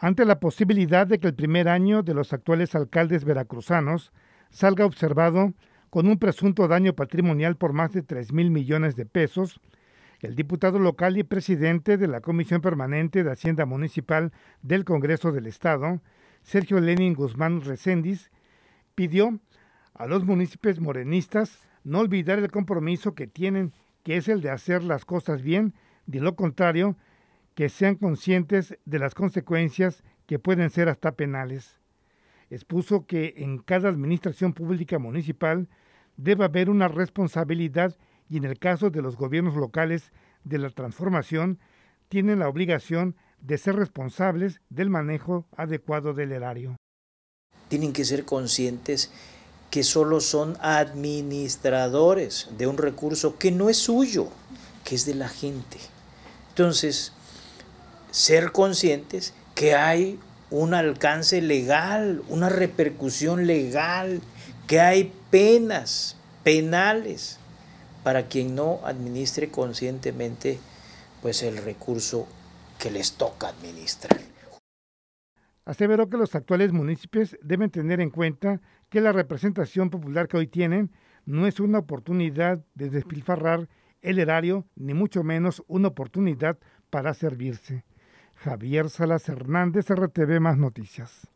ante la posibilidad de que el primer año de los actuales alcaldes veracruzanos salga observado con un presunto daño patrimonial por más de 3 mil millones de pesos, el diputado local y presidente de la Comisión Permanente de Hacienda Municipal del Congreso del Estado, Sergio Lenin Guzmán Recendis, pidió a los municipios morenistas no olvidar el compromiso que tienen, que es el de hacer las cosas bien, de lo contrario, que sean conscientes de las consecuencias que pueden ser hasta penales. Expuso que en cada administración pública municipal debe haber una responsabilidad y en el caso de los gobiernos locales de la transformación, tienen la obligación de ser responsables del manejo adecuado del erario. Tienen que ser conscientes que solo son administradores de un recurso que no es suyo, que es de la gente. Entonces, ser conscientes que hay un alcance legal, una repercusión legal, que hay penas penales para quien no administre conscientemente pues el recurso que les toca administrar. Aseveró que los actuales municipios deben tener en cuenta que la representación popular que hoy tienen no es una oportunidad de despilfarrar el erario, ni mucho menos una oportunidad para servirse. Javier Salas Hernández, RTV Más Noticias.